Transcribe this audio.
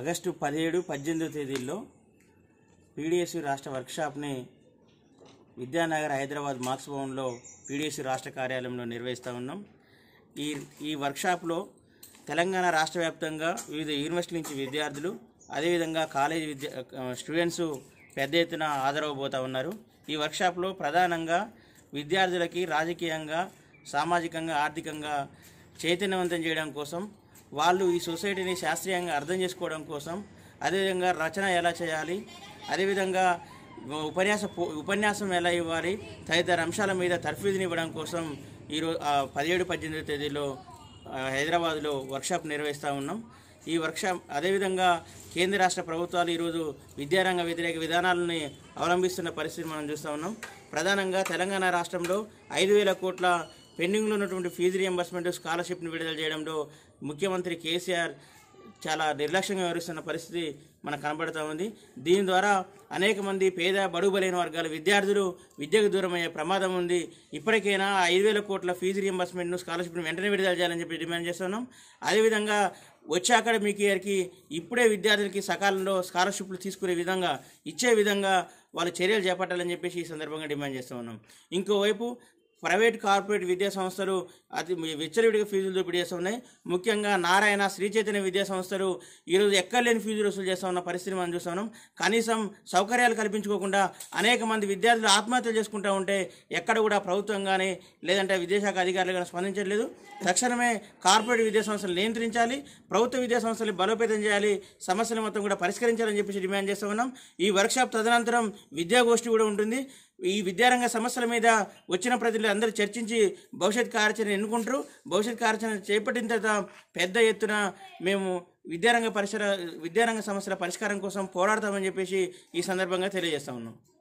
August పదిహేడు పద్దెనిమిదో తేదీల్లో పీడిఎస్యు రాష్ట్ర వర్క్షాప్ని విద్యానగర్ హైదరాబాద్ మార్క్స్ భవన్లో పీడిఎస్యు రాష్ట్ర కార్యాలయంలో నిర్వహిస్తూ ఉన్నాం ఈ ఈ వర్క్షాప్లో తెలంగాణ రాష్ట్ర వ్యాప్తంగా వివిధ యూనివర్సిటీ నుంచి విద్యార్థులు అదేవిధంగా కాలేజీ విద్య స్టూడెంట్స్ పెద్ద ఎత్తున ఆదరవబోతూ ఉన్నారు ఈ వర్క్షాప్లో ప్రధానంగా విద్యార్థులకి రాజకీయంగా సామాజికంగా ఆర్థికంగా చైతన్యవంతం చేయడం కోసం వాళ్ళు ఈ సొసైటీని శాస్త్రీయంగా అర్థం చేసుకోవడం కోసం అదేవిధంగా రచన ఎలా చేయాలి అదేవిధంగా ఉపన్యాస ఉపన్యాసం ఎలా ఇవ్వాలి తదితర అంశాల మీద తర్ఫీదుని ఇవ్వడం కోసం ఈరోజు పదిహేడు పద్దెనిమిదో తేదీలో హైదరాబాద్లో వర్క్షాప్ నిర్వహిస్తూ ఉన్నాం ఈ వర్క్షాప్ అదేవిధంగా కేంద్ర రాష్ట్ర ప్రభుత్వాలు ఈరోజు విద్యారంగ వ్యతిరేక విధానాలని అవలంబిస్తున్న పరిస్థితి మనం చూస్తూ ఉన్నాం ప్రధానంగా తెలంగాణ రాష్ట్రంలో ఐదు వేల కోట్ల పెండింగ్లో ఉన్నటువంటి ఫీజు రియంబర్స్మెంట్ స్కాలర్షిప్ని విడుదల చేయడంలో ముఖ్యమంత్రి కేసీఆర్ చాలా నిర్లక్ష్యంగా వ్యవహరిస్తున్న పరిస్థితి మనకు కనబడుతూ ఉంది దీని ద్వారా అనేక మంది పేద బడుబలైన వర్గాల విద్యార్థులు విద్యకు దూరమయ్యే ప్రమాదం ఉంది ఇప్పటికైనా ఐదు వేల కోట్ల ఫీజు రియంబర్స్మెంట్ను స్కాలర్షిప్ను వెంటనే విడుదల చేయాలని చెప్పి డిమాండ్ చేస్తున్నాం అదేవిధంగా వచ్చే అకాడమిక్ ఇయర్కి ఇప్పుడే విద్యార్థులకి సకాలంలో స్కాలర్షిప్లు తీసుకునే విధంగా ఇచ్చే విధంగా వాళ్ళు చర్యలు చేపట్టాలని చెప్పేసి ఈ సందర్భంగా డిమాండ్ చేస్తూ ఉన్నాం ఇంకోవైపు ప్రైవేట్ కార్పొరేట్ విద్యా సంస్థలు అతి విచ్చలవిడిగా ఫీజులు దోపిడీ చేస్తున్నాయి ముఖ్యంగా నారాయణ శ్రీ చైతన్య విద్యా సంస్థలు ఈరోజు ఎక్కర్లేని ఫీజులు వసూలు చేస్తా ఉన్న పరిస్థితి మనం చూస్తున్నాం కనీసం సౌకర్యాలు కల్పించుకోకుండా అనేక మంది విద్యార్థులు ఆత్మహత్యలు చేసుకుంటూ ఉంటే ఎక్కడ కూడా ప్రభుత్వం కానీ లేదంటే విద్యాశాఖ అధికారులు కానీ స్పందించట్లేదు తక్షణమే కార్పొరేట్ విద్యా సంస్థలు నియంత్రించాలి ప్రభుత్వ విద్యా సంస్థలు బలోపేతం చేయాలి సమస్యలు మొత్తం కూడా పరిష్కరించాలని చెప్పేసి డిమాండ్ చేస్తూ ఉన్నాం ఈ వర్క్షాప్ తదనంతరం విద్యాగోష్ఠి కూడా ఉంటుంది ఈ విద్యారంగ సమస్యల మీద వచ్చిన ప్రజలు అందరూ చర్చించి భవిష్యత్ కార్యాచరణ ఎన్నుకుంటారు భవిష్యత్ కార్యాచరణ చేపట్టిన తర్వాత పెద్ద ఎత్తున మేము విద్యారంగ పరిసర విద్యారంగ సమస్యల పరిష్కారం కోసం పోరాడతామని చెప్పేసి ఈ సందర్భంగా తెలియజేస్తా ఉన్నాం